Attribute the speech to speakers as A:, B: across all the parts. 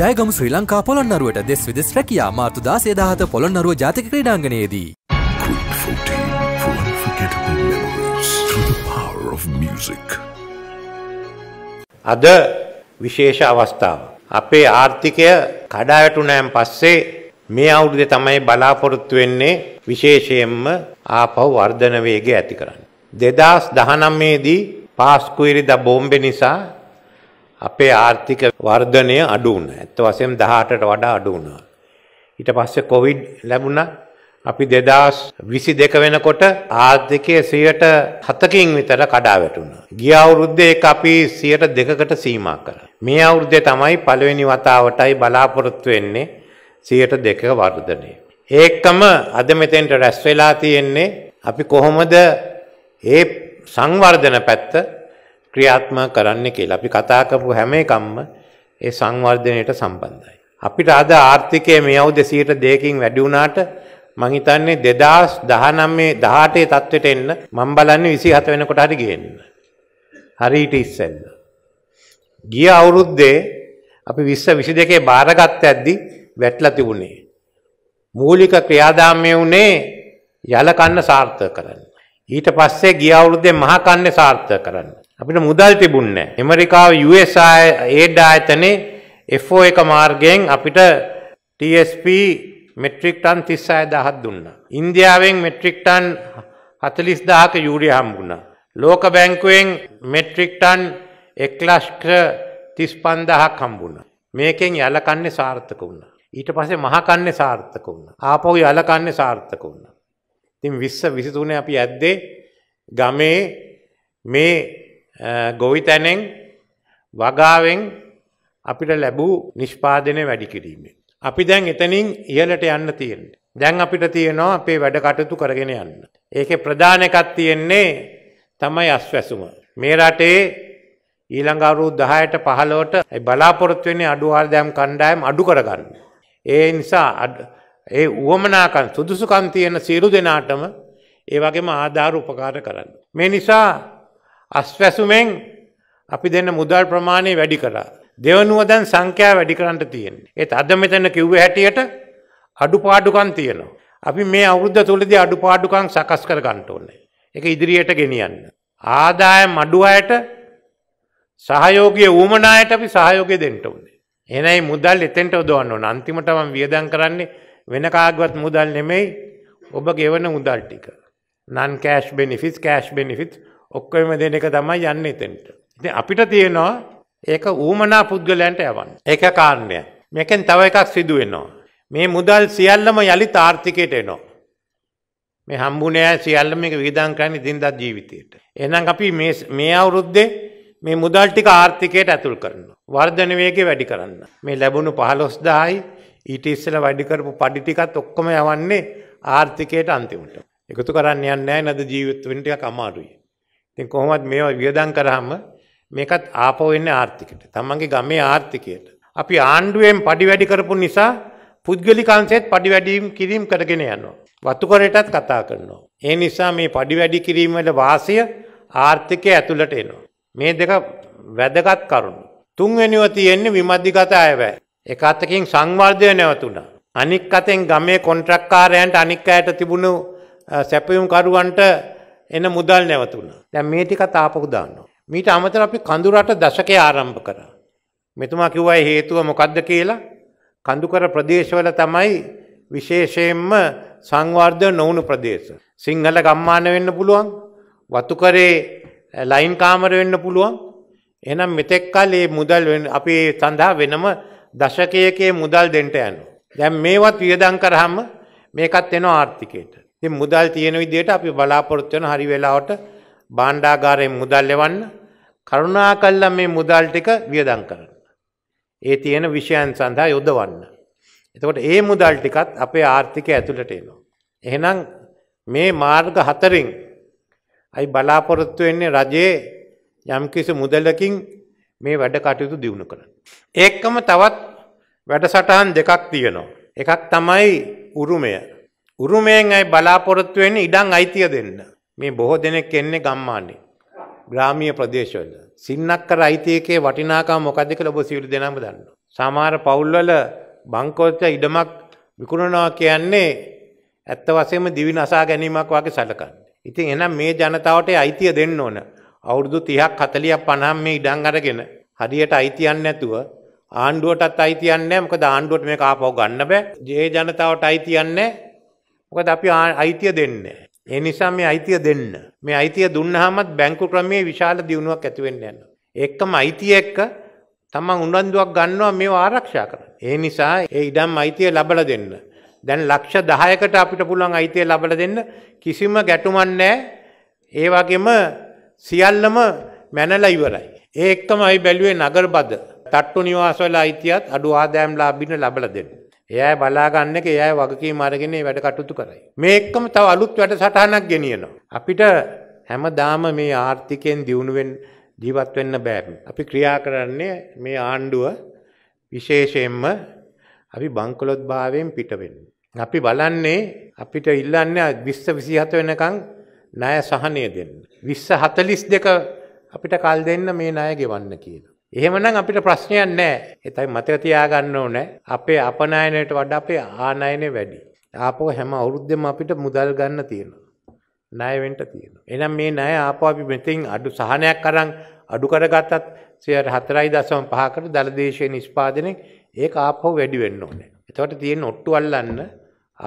A: ජයගම ශ්‍රී ලංකා පොළොන්නරුවට දෙස් විදෙස් රැකයා මාර්තු දාසේ දාහත පොළොන්නරුව ජාතික ක්‍රීඩාංගණයේදී. අද විශේෂ අවස්ථාව. අපේ ආර්ථිකය කඩාවැටුනෑම් පස්සේ මේ අවුරුද්දේ තමයි බලාපොරොත්තු වෙන්නේ විශේෂයෙන්ම ආපහු වර්ධන වේගය ඇති කරන්න. 2019 දී පාස්කුයිරිදා බෝම්බේ නිසා අපේ ආර්ථික වර්ධනය අඩු වුණා. ඇත්ත වශයෙන්ම 18ට වඩා අඩු වුණා. ඊට පස්සේ කොවිඩ් ලැබුණා. අපි 2022 වෙනකොට ආර්ථිකයේ 107කින් විතර කඩා වැටුණා. ගිය අවුරුද්දේ ඒක අපි 102කට සීමා කරා. මේ අවුරුද්දේ තමයි පළවෙනි වතාවටයි බලාපොරොත්තු වෙන්නේ 102ක වර්ධනය. ඒකම අද මෙතෙන්ට රැස් වෙලා තියෙන්නේ අපි කොහොමද ඒ සංවර්ධන පැත්ත ක්‍රියාත්මක කරන්න කියලා. අපි කතා කරපු හැම එකක්ම ඒ සංවර්ධනයට සම්බන්ධයි. අපිට අද ආර්ථිකය මේ අවුරුද්දේ 100%කින් වැඩි වුණාට මං හිතන්නේ 2019 18 තත්වෙට එන්න මම බලන්නේ 27 වෙනකොට හරි ගෙන්න. හරියට ඉස්සෙල්ල. ගිය අවුරුද්දේ අපි 20 22 බාරගත් ඇද්දි වැටලා තිබුණේ. මූලික ක්‍රියාදාමය උනේ යල කන්න සාර්ථක කරන්න. ඊට පස්සේ ගිය අවුරුද්දේ මහ කන්නේ සාර්ථක කරන්න. අපිට මුදල් තිබුණ නෑ. ඇමරිකාව US ඒඩ් ආයතනේ FO එක මාර්ගයෙන් අපිට TSP මෙට්‍රික් ටන් 36000ක් දුන්නා. ඉන්දියාවෙන් මෙට්‍රික් ටන් 40000ක යූරියා හම්බුණා. ලෝක බැංකුවෙන් මෙට්‍රික් ටන් 135000ක් හම්බුණා. මේකෙන් යලකන්නේ සාර්ථක වුණා. ඊට පස්සේ මහකන්නේ සාර්ථක වුණා. ආපහු යලකන්නේ සාර්ථක වුණා. ඉතින් 20 23 අපි ඇද්දේ ගමේ මේ ගොවිතැනෙන් වගාවෙන් අපිට ලැබූ නිෂ්පාදනය වැඩි කිරීමෙන්. අපි දැන් එතනින් ඉහලට යන්න තියෙන්නේ. දැන් අපිට තියෙනවා අපේ වැඩ කටයුතු කරගෙන යන්න. ඒකේ ප්‍රධාන එකක් තියෙන්නේ තමයි අස්වැසුම. මේ රටේ ඊළඟ අවුරුදු 10ට 15ට බලාපොරොත්තු වෙන්නේ අඩු ආදායම් කණ්ඩායම් අඩු කරගන්න. ඒ නිසා ඒ උවමනාකම් සුදුසුකම් තියෙන සියලු දෙනාටම ඒ වගේම ආධාර උපකාර කරන්න. මේ නිසා අස්වැසුමෙන් අපි දෙන්න මුදල් ප්‍රමාණය වැඩි කරා. දෙවනුව දැන් සංඛ්‍යා වැඩි කරන්න තියෙන්නේ. ඒත් අද මෙතන කිව්වේ හැටියට අඩුපාඩුකම් තියෙනවා. අපි මේ අවුරුද්ද තුලදී අඩුපාඩුකම් සකස් කර ගන්න ඕනේ. ඒක ඉදිරියට ගෙනියන්න. ආදායම් අඩු අයට සහයෝගයේ ඌමනායට අපි සහයෝගය දෙන්න ඕනේ. එහෙනම් මුදල් එතෙන්ට යොදවන්න ඕන. අන්තිමට මම වියදම් කරන්නේ වෙන කාගවත් මුදල් නෙමෙයි ඔබ ගෙවන මුදල් ටික. non cash benefits cash benefits ඔක්කොම දෙන එක තමයි යන්නේ එතෙන්ට. ඉතින් අපිට තියෙනවා ඒක ඌමනා පුද්ගලයන්ට යවන්න. ඒක කාරණය. මේකෙන් තව එකක් සිදු වෙනවා. මේ මුදල් සියල්ලම යලිත ආර්ථිකයට එනවා. මේ හම්බුනේ සියල්ලම මේක වියදම් කරන්නේ දිනදා ජීවිතයට. එහෙනම් අපි මේ මේ අවුරුද්දේ මේ මුදල් ටික ආර්ථිකයට ඇතුල් කරනවා. වර්ධන වේගය වැඩි කරන්න. මේ ලැබුණු 15000යි ඊට ඉස්සෙල්ලා වැඩි කරපු පඩි ටිකත් ඔක්කොම යවන්නේ ආර්ථිකයට අන්තිමට. එකතු කරන්න යන්නේ නැහැ නේද ජීවිත වෙන ටිකක් අමාරුයි. ඉතින් කොහොමත් මේවා වියදම් කරාම මේකත් ආපහු එන්නේ ආර්ථිකයට. තමන්ගේ ගමේ ආර්ථිකයට. අපි ආණ්ඩුවෙන් පඩි වැඩි කරපු නිසා පුද්ගලිකංශයත් පඩි වැඩිම් කිරීම කරගෙන යනවා. වතුකරයටත් කතා කරනවා. ඒ නිසා මේ පඩි වැඩි කිරීම වල වාසිය ආර්ථිකය ඇතුළට එනවා. මේ දෙක වැදගත් කරුණු. තුන්වෙනිව තියෙන්නේ විමධිගත අයවැය. එක අතකින් සංවර්ධය නැවතුණා. අනික් අතෙන් ගමේ කොන්ට්‍රාක්කාරයන්ට අනික් අයට තිබුණු සැපයුම්කරුවන්ට එන මුදල් නැවතුණා. දැන් මේ ටිකත් ආපහු දානවා. මීට අමතරව අපි කඳුරට දශකය ආරම්භ කරා. මෙතුමා කිව්වා හේතුව මොකද්ද කියලා? කඳුකර ප්‍රදේශවල තමයි විශේෂයෙන්ම සංවර්ධ නොවුණු ප්‍රදේශ. සිංහල ගම්මාන වෙන්න පුළුවන්. වතුකරේ ලයින් කාමර වෙන්න පුළුවන්. එහෙනම් මෙතෙක් කල් මේ මුදල් අපි සඳහා වෙනම දශකයකේ මුදල් දෙන්න යනවා. දැන් මේවත් වියදම් කරාම මේකත් එනවා ආර්ථිකයට. ඉතින් මුදල් තියෙන විදිහට අපි බලාපොරොත්තු වෙන හරි වෙලාවට භාණ්ඩාගාරයෙන් මුදල් ලෙවන්න කරුණාකරලා මේ මුදල් ටික වියදම් කරන්න. ඒ තියෙන විෂයන් සඳහා යොදවන්න. එතකොට ඒ මුදල් ටිකත් අපේ ආර්ථිකය ඇතුළට එනවා. එහෙනම් මේ මාර්ග හතරෙන් අයි බලාපොරොත්තු වෙන්නේ රජයේ යම්කිසි මුදලකින් මේ වැඩ කටයුතු දියුණු කරන්න. ඒකම තවත් වැඩසටහන් දෙකක් තියෙනවා. එකක් තමයි උරුමය උරුමයෙන් අයි බලාපොරොත්තු වෙන්නේ ඉඩම් අයිතිය දෙන්න. මේ බොහෝ දෙනෙක් එන්නේ ගම්මානේ. ග්‍රාමීය ප්‍රදේශවල. සින්නක්කර අයිතියකේ වටිනාකම මොකද්ද කියලා ඔබ සියලු දෙනාම දන්නවා. සමහර පවුල්වල බංකොච්ච ඉඩමක් විකුණනවා කියන්නේ ඇත්ත වශයෙන්ම දිවි නසා ගැනීමක් වගේ සැලකන්නේ. ඉතින් එහෙනම් මේ ජනතාවට අයිතිය දෙන්න ඕන. අවුරුදු 30ක් 40ක් 50ක් මේ ඉඩම් අරගෙන හරියට අයිතියක් නැතුව ආණ්ඩුවටත් අයිතියක් නැහැ. මොකද ආණ්ඩුවට මේක ආපහු ගන්න බෑ. ජේ ජනතාවට අයිතියක් නැහැ. මොකද අපි අයිතිය දෙන්නේ. ඒ නිසා මේ අයිතිය දෙන්න. මේ අයිතිය දුන්නාමත් බැංකු ක්‍රමයේ විශාල දියුණුවක් ඇති වෙන්න යනවා. එක්කම අයිතිය එක්ක තමන් උනන්දුවක් ගන්නවා මේව ආරක්ෂා කරන්න. ඒ නිසා ඒ ඉඩම් අයිතිය ලබලා දෙන්න. දැන් ලක්ෂ 10කට අපිට පුළුවන් අයිතිය ලබලා දෙන්න කිසිම ගැටුමක් නැහැ. ඒ වගේම සියල්ලම මැනලා ඉවරයි. ඒ එක්කම අපි බැලුවේ නගරබද තට්ටු නිවාස වල අයිතියත් අඩු ආදායම් ලාභින ලබලා දෙන්න. ඒ අය බලාගන්න එක ඒ අය වගකීම් අරගෙන මේ වැඩ කටයුතු කරයි. මේ එක්කම තව අලුත් වැඩසටහනක් ගෙනියනවා. අපිට හැමදාම මේ ආර්ථිකයෙන් දියුණු වෙන්න ජීවත් වෙන්න බෑ. අපි ක්‍රියා කරන්නේ මේ ආණ්ඩුව විශේෂයෙන්ම අපි බංකොලොත් භාවයෙන් පිට අපි බලන්නේ අපිට ඉල්ලන්නේ 20 27 වෙනකන් ණය සහනය දෙන්න. 20 42 අපිට කල් දෙන්න මේ ණය ගෙවන්න කියලා. එහෙමනම් අපිට ප්‍රශ්නයක් නැහැ. ඒතයි මතක තියාගන්න ඕනේ. අපේ අපනයනයට වඩා අපේ ආනයනය වැඩි. ආපහු හැම අවුරුද්දෙම අපිට මුදල් ගන්න තියෙනවා. ණය වෙන්න තියෙනවා. එහෙනම් මේ ණය ආපහු අපි මෙතෙන් අඩු සහනයක් අරන් අඩු කරගත්තත් 4.5කට දලදේශීය නිෂ්පාදනයේ ඒක ආපහු වැඩි වෙන්න ඕනේ. එතකොට තියෙන ඔට්ටු අල්ලන්න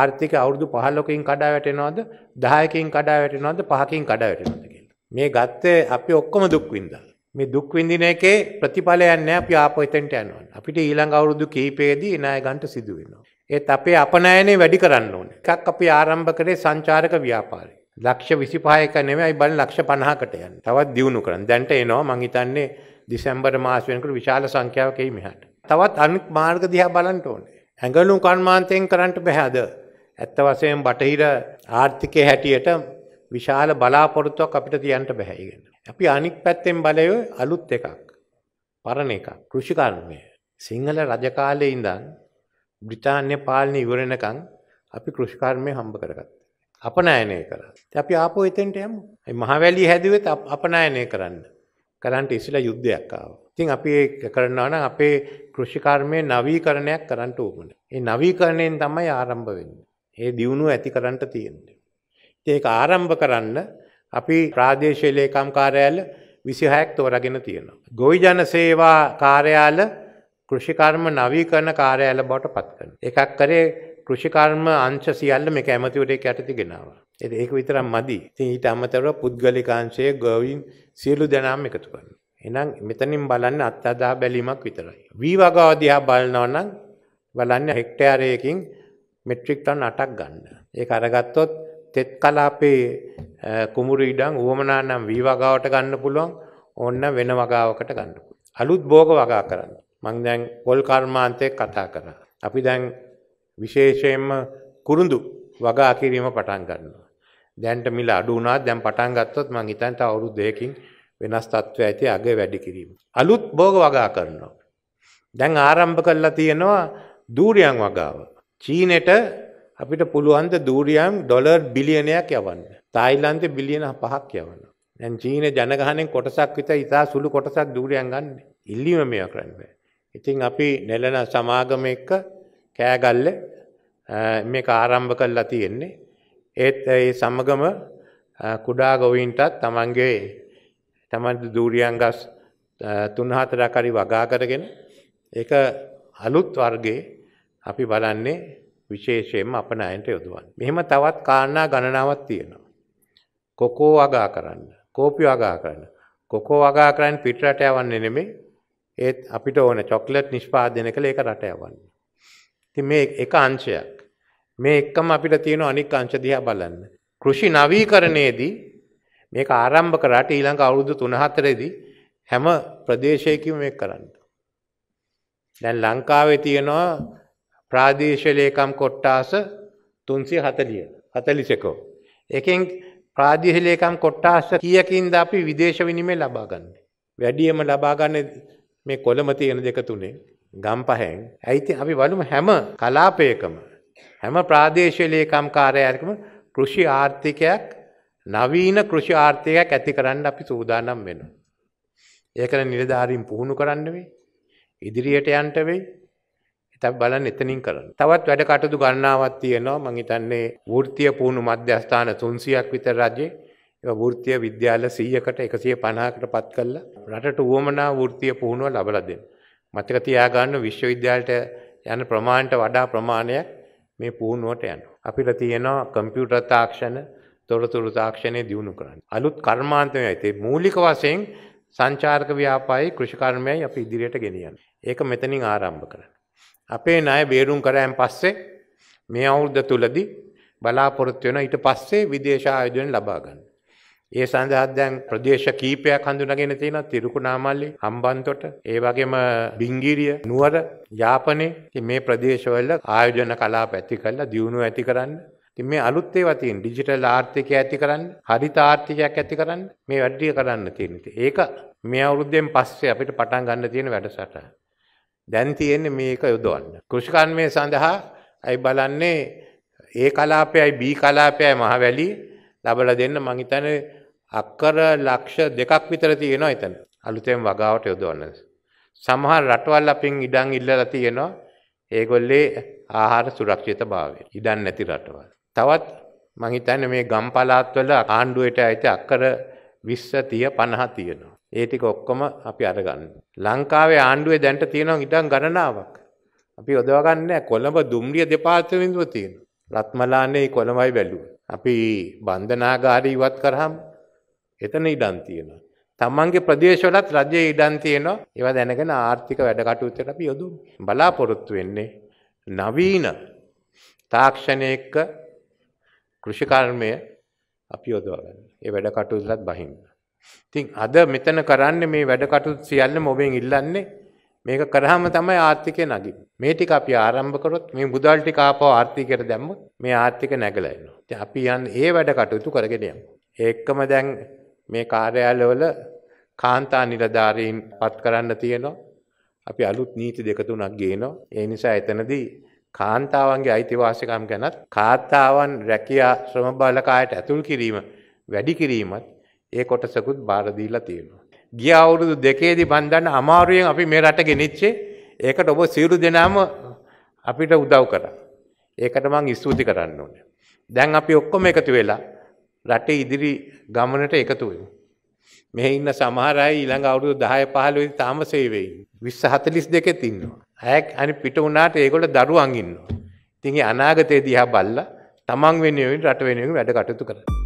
A: ආර්ථික අවුරුදු 15කින් කඩා වැටෙනවද 10කින් කඩා වැටෙනවද 5කින් කඩා වැටෙනවද කියලා. මේ ගත්තේ අපි ඔක්කොම දුක් විඳලා. මේ දුක් විඳින එකේ ප්‍රතිඵලයක් නැහැ අපි ආපහු එතෙන්ට යනවා. අපිට ඊළඟ අවුරුදු කීපෙදී එනාය ගන්නට සිදු වෙනවා. ඒත් අපේ අපනයනය වැඩි කරන්න ඕනේ. එකක් අපි ආරම්භ කරේ සංචාරක ව්‍යාපාරය. ලක්ෂ 25ක නෙමෙයි බන් ලක්ෂ 50කට යන්නේ. තවත් දියුණු කරන්න. දැන්ට එනවා මං හිතන්නේ දෙසැම්බර් මාස වෙනකොට විශාල සංඛ්‍යාවක් එයි මෙහාට. තවත් අනිත් මාර්ග දිහා බලන්න ඕනේ. ඇඟලුම් කර්මාන්තයෙන් කරන්න බෑ අද. ඇත්ත වශයෙන් බටහිර ආර්ථිකයේ හැටියට විශාල බලාපොරොත්තුවක් අපිට තියන්න බෑ ඉගෙන. අපි අනික් පැත්තෙන් බලයෝ අලුත් එකක්. පරණ එකක්. කෘෂිකර්මය. සිංහල රජ කාලේ ඉඳන් බ්‍රිතාන්‍ය පාලනය ඉවර වෙනකන් අපි කෘෂිකර්මය හම්බ කරගත්තා. අපනයනය කරා. ඉතින් අපි ආපෝ එතෙන්ට යමු. මේ මහවැලිය හැදුවෙත් අපනයනය කරන්න. කරන්ට ඉස්සලා යුද්ධයක් ආවා. ඉතින් අපි ඒක කරනවා නම් අපේ කෘෂිකර්මයේ නවීකරණයක් කරන්න ඕනේ. ඒ නවීකරණයෙන් තමයි ආරම්භ වෙන්නේ. ඒ දියුණුව ඇති කරන්න තියෙන්නේ. ඉතින් ඒක ආරම්භ කරන්න අපි ප්‍රාදේශීය ලේකම් කාර්යාල 26ක් තෝරාගෙන තියෙනවා. ගොවිජන සේවා කාර්යාල කෘෂිකර්ම නවීකරණ කාර්යාල බවට පත් කරනවා. එකක් කරේ කෘෂිකර්ම අංශ සියල්ල මේක ඇමතිවරයෙක් යටතේ ගෙනාවා. ඒක විතරක් මදි. ඉතින් ඊට අමතරව පුද්ගලික අංශයේ ගොවින් සියලු දෙනාම එකතු කරනවා. එහෙනම් මෙතනින් බලන්න අත්අදා බැලීමක් විතරයි. වී වගාව දිහා බලනවා නම් බලන්න හෙක්ටයාරයකින් මෙට්‍රික් ටන් 8ක් ගන්න. ඒක අරගත්තොත් තෙත් කලාපේ කුඹුරු ඉඩම් උවමනා නම් වී වගාවට ගන්න පුළුවන් ඕන්න වෙන වගාවකට ගන්න අලුත් භෝග වගා කරන්න මං දැන් පොල් කර්මාන්තය කතා කරා අපි දැන් විශේෂයෙන්ම කුරුඳු වගා කිරීම පටන් ගන්නවා දැන්ට මිල අඩු වුණා දැන් පටන් ගත්තොත් මං හිතන්නේ තව අවුරුදු දෙකකින් වෙනස් තත්ත්වය ඇති අගය වැඩි කිරීම අලුත් භෝග වගා කරනවා දැන් ආරම්භ කරලා තියෙනවා දූරියන් වගාව චීනෙට අපිට පුළුවන් ද දූරියන් ඩොලර් බිලියනයක් යවන්න තායිල්ලන්තේ බිලියන පහක් යවන. දැන් චීන ජනගහනෙන් කොටසක් විතර ඉතා සුළු කොටසක් දුරයන් ගන්න. ඉල්ලීම මේවා කරන්න බෑ. ඉතින් අපි නෙලන සමාගම එක්ක කෑගල්ල මේක ආරම්භ කරලා තියෙන්නේ. ඒත් ඒ සමගම කුඩා ගොවීන්ටත් තමන්ගේ තමන් දූරියන්ගස් තුන්හතරකරි වගා කරගෙන ඒක අලුත් වර්ගේ අපි බලන්නේ විශේෂයෙන්ම අපන අයන්ට යොදුවන්. මෙහෙම තවත් කාරණා ගණනාවක් තියෙනවා. කොකෝ වගා කරන්න. කෝපි වගා කරන්න. කොකෝ වගා කරන්න පිට රට යවන්නේ නෙමෙයි. ඒත් අපිට ඕන චොක්ලට් නිෂ්පාදනය කළ ඒක රට යවන්නේ. ඉතින් මේ එක අංශයක්. මේ එක්කම අපිට තියෙන අනික් අංශ දිහා බලන්න. කෘෂි නවීකරණයේදී මේක ආරම්භ කරාට ඊළඟ අවුරුදු 3-4ෙදී හැම ප්‍රදේශයකම මේක කරන්න. දැන් ලංකාවේ තියෙනවා ප්‍රාදේශීය ලේකම් කොට්ටාස 340 41 එකෙන් ප්‍රාදිශලේකම් කොට්ටාස කියකින්ද අපි විදේශ විනිමේ ලබාගන්න. වැඩියම ලබාගන්න මේ කොළම තියෙන දෙක තුනේ ගම් පහෙන් ඇයිති අපි වලුම හැම කලාපයකම හැම ප්‍රාදේශලේකම් කාරයකම කෘෂි ආර්ථිකයක් නවීන කෘෂි ආර්ථිකයක් ඇති කරන්න අපි සූදානම් වෙනවා. ඒකන නිලධාරීන් පුහුණු කරන්න වෙයි. ඉදිරියට යන්න වෙයි. එතත් බලන්න එතනින් කරන්න. තවත් වැඩ කටයුතු ගණනාවක් තියෙනවා මං හිතන්නේ වෘත්තීය පුහුණු මධ්‍යස්ථාන 300ක් විතර රජේ ඒ වෘත්තීය විද්‍යාල 100කට 150කට පත් කරලා රටට උවමනා වෘත්තීය පුහුණුව ලබා දෙන්න. මතක තියාගන්න විශ්වවිද්‍යාලයට යන ප්‍රමාණයට වඩා ප්‍රමාණයක් මේ පුහුණුවට යනවා. අපිට තියෙනවා කම්පියුටර් තාක්ෂණ, තොරතුරු තාක්ෂණය දියුණු කරන්න. අලුත් කර්මාන්තමය ඇතේ මූලික වශයෙන් සංචාර්ක ව්‍යාපායේ කෘෂිකර්මයයි අපි ඉදිරියට ගෙනියන්නේ. ඒක මෙතනින් ආරම්භ කරන්න. අපේ ණය බේරුම් කරයන් පස්සේ මේ අවුරුද්ද තුලදී බලාපොරොත්තු වෙන ඊට පස්සේ විදේශ ආයෝජන ලබා ගන්න. ඒ සඳහා දැන් ප්‍රදේශ කීපයක් හඳුනාගෙන තියෙනවා තිරුකුණාමල්ලි, හම්බන්තොට, ඒ වගේම බිංගිරිය, නුවර, යාපනයේ. ඉතින් මේ ප්‍රදේශවල ආයෝජන කලාප ඇති කරලා දියුණුව ඇති කරන්න ඉතින් මේ අලුත් ඒවා තියෙන ඩිජිටල් ආර්ථිකය ඇති කරන්න, හරිත ආර්ථිකයක් ඇති කරන්න මේ වැඩිය කරන්න තියෙන. ඒක මේ අවුරුද්දෙන් පස්සේ අපිට පටන් ගන්න තියෙන වැඩසටහන. දැන් තියෙන්නේ මේක යොදවන්න. කෘෂිකර්මය සඳහා අයි බලන්නේ ඒ කලාපයයි B කලාපයයි මහවැලි ලබලා දෙන්න මං හිතන්නේ අක්කර ලක්ෂ දෙකක් විතර තියෙනවා එතන. අලුතෙන් වගාවට යොදවන්න. සමහර රටවල් අපින් ඉඩම් ඉල්ලලා තියෙනවා. ඒගොල්ලේ ආහාර සුරක්ෂිතභාවය. ඉඩම් නැති රටවල්. තවත් මං හිතන්නේ මේ ගම් පළාත්වල ආණ්ඩුවට ඇවිත් අක්කර 20 30 50 තියෙනවා. ඒ ටික ඔක්කොම අපි අරගන්න. ලංකාවේ ආණ්ඩුවේ දැන්ට තියෙනවා ඉඩම් ගණනාවක්. අපි යොදව ගන්නෑ කොළඹ දුම්රිය දෙපාර්තමේන්තුව තියෙනවා. රත්මලානේ කොළඹයි බැලුවා. අපි බන්ධනාගාරය ඉවත් කරාම එතන ඉඩම් තියෙනවා. තමන්ගේ ප්‍රදේශවලත් රජයේ ඉඩම් තියෙනවා. ඒවා දැනගෙන ආර්ථික වැඩ කටයුත්තට අපි යොදුම් බලාපොරොත්තු වෙන්නේ නවීන තාක්ෂණයක කෘෂිකර්මය අපි යොදව ගන්න. ඒ වැඩ කටයුතුලත් බහින්න. ඉතින් අද මෙතන කරන්නේ මේ වැඩ කටයුතු සියල්ලම ඔබෙන් ඉල්ලන්නේ මේක කරාම තමයි ආර්ථිකය නැගි. මේ ටික අපි ආරම්භ කරොත් මේ මුදල් ටික ආපහු ආර්ථිකයට දැම්මොත් මේ ආර්ථික නැගලා එනවා. ඉතින් අපි යන්නේ ඒ වැඩ කටයුතු කරගෙන යමු. ඒකම දැන් මේ කාර්යාලවල කාන්තා නිලධාරීන් පත් කරන්න තියෙනවා. අපි අලුත් නීති දෙක තුනක් ගේනවා. ඒ නිසා එතනදී කාන්තාවන්ගේ අයිතිවාසිකම් ගැනත් කාන්තාවන් රැකියා ශ්‍රම බලකායට ඇතුල් කිරීම වැඩි කිරීමත් ඒ කොටසකුත් බාර දීලා තියෙනවා. ගිය අවුරුදු දෙකේදී මන් දන්න අමාරුවෙන් අපි මේ රට ගෙනිච්චේ ඒකට ඔබ සියලු දෙනාම අපිට උදව් කරා. ඒකට මං ස්තුති කරන්න ඕනේ. දැන් අපි ඔක්කොම එකතු වෙලා රටේ ඉදිරි ගමනට එකතු වෙමු. මෙහි ඉන්න සමහර අය ඊළඟ අවුරුදු 10 15 දී තාම සේවයේ ඉන්නවා. 20 42ත් ඉන්නවා. අය අනිත් පිට වුණාට ඒගොල්ලෝ දරුවන් ඉන්නවා. ඉතින් ඒ අනාගතය දිහා බැලලා තමන් වෙනුවෙන් රට වෙනුවෙන් වැඩ කටයුතු කරනවා.